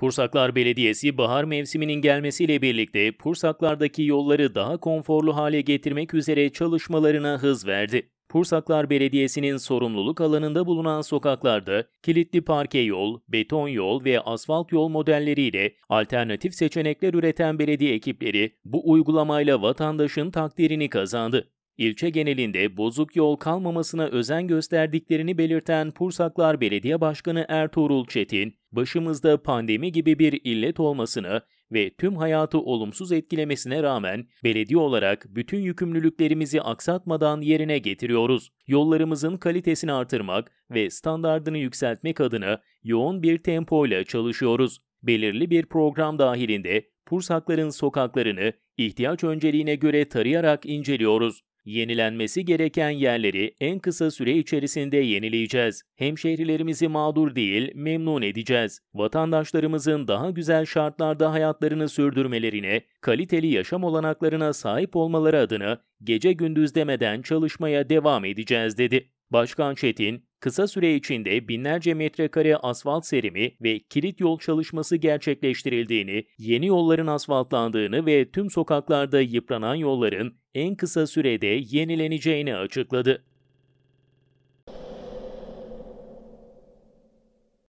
Pursaklar Belediyesi bahar mevsiminin gelmesiyle birlikte Pursaklar'daki yolları daha konforlu hale getirmek üzere çalışmalarına hız verdi. Pursaklar Belediyesi'nin sorumluluk alanında bulunan sokaklarda kilitli parke yol, beton yol ve asfalt yol modelleriyle alternatif seçenekler üreten belediye ekipleri bu uygulamayla vatandaşın takdirini kazandı. İlçe genelinde bozuk yol kalmamasına özen gösterdiklerini belirten Pursaklar Belediye Başkanı Ertuğrul Çetin, başımızda pandemi gibi bir illet olmasını ve tüm hayatı olumsuz etkilemesine rağmen belediye olarak bütün yükümlülüklerimizi aksatmadan yerine getiriyoruz. Yollarımızın kalitesini artırmak ve standardını yükseltmek adına yoğun bir tempoyla çalışıyoruz. Belirli bir program dahilinde Pursakların sokaklarını ihtiyaç önceliğine göre tarayarak inceliyoruz. Yenilenmesi gereken yerleri en kısa süre içerisinde yenileyeceğiz. Hemşehrilerimizi mağdur değil, memnun edeceğiz. Vatandaşlarımızın daha güzel şartlarda hayatlarını sürdürmelerine, kaliteli yaşam olanaklarına sahip olmaları adına gece gündüz demeden çalışmaya devam edeceğiz dedi. Başkan Çetin, Kısa süre içinde binlerce metrekare asfalt serimi ve kilit yol çalışması gerçekleştirildiğini, yeni yolların asfaltlandığını ve tüm sokaklarda yıpranan yolların en kısa sürede yenileneceğini açıkladı.